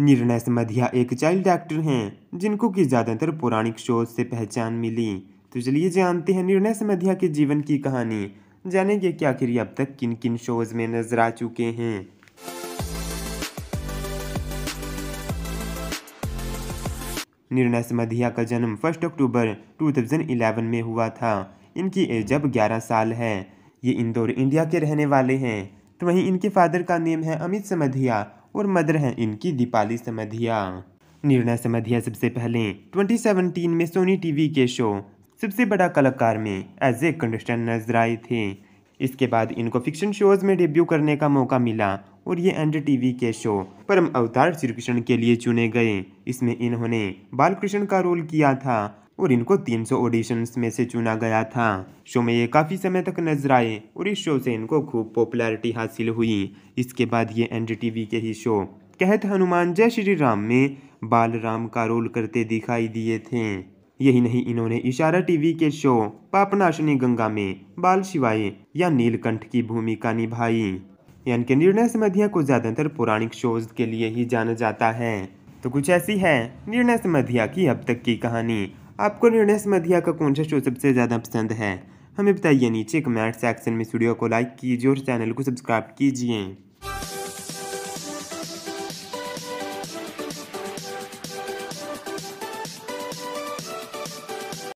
निर्णय मधिया एक child actor हैं जिनको की ज़्यादातर पौराणिक शोध से पहचान मिली तो चलिए जानते हैं निर्णय मधिया के जीवन की कहानी जानेंगे कि आखिर अब तक किन किन शोज में नजर आ चुके हैं निर्णय मधिया का जन्म 1 अक्टूबर 2011 में हुआ था इनकी एज अब 11 साल है ये इंदौर इंडिया के रहने वाले हैं तो वहीं इनके फादर का नेम है अमित समधिया और मदर हैं इनकी दीपाली समधिया निर्णय समधिया सबसे पहले 2017 में सोनी टीवी के शो सबसे बड़ा कलाकार में एज ए कंडस्टेंट नजर आए थे इसके बाद इनको फिक्शन शोज में डेब्यू करने का मौका मिला और ये एंड टीवी के शो परम अवतार श्री कृष्ण के लिए चुने गए इसमें इन्होंने बालकृष्ण का रोल किया था और इनको 300 सौ में से चुना गया था शो में ये काफ़ी समय तक नजर आए और इस शो से इनको खूब पॉपुलैरिटी हासिल हुई इसके बाद ये टीवी के ही शो कहत हनुमान जय श्री राम में बाल राम का रोल करते दिखाई दिए थे यही नहीं इन्होंने इशारा टीवी के शो पापनाशनी गंगा में बाल शिवाय या नीलकंठ की भूमिका निभाई यान कि निर्णय समितियाँ को ज़्यादातर पौराणिक शोज के लिए ही जाना जाता है तो कुछ ऐसी है निर्णय समितिया की अब तक की कहानी आपको निर्णय समितिया का कौन सा शो सबसे ज़्यादा पसंद है हमें बताइए नीचे कमेंट सेक्शन में स्टूडियो को लाइक कीजिए और चैनल को सब्सक्राइब कीजिए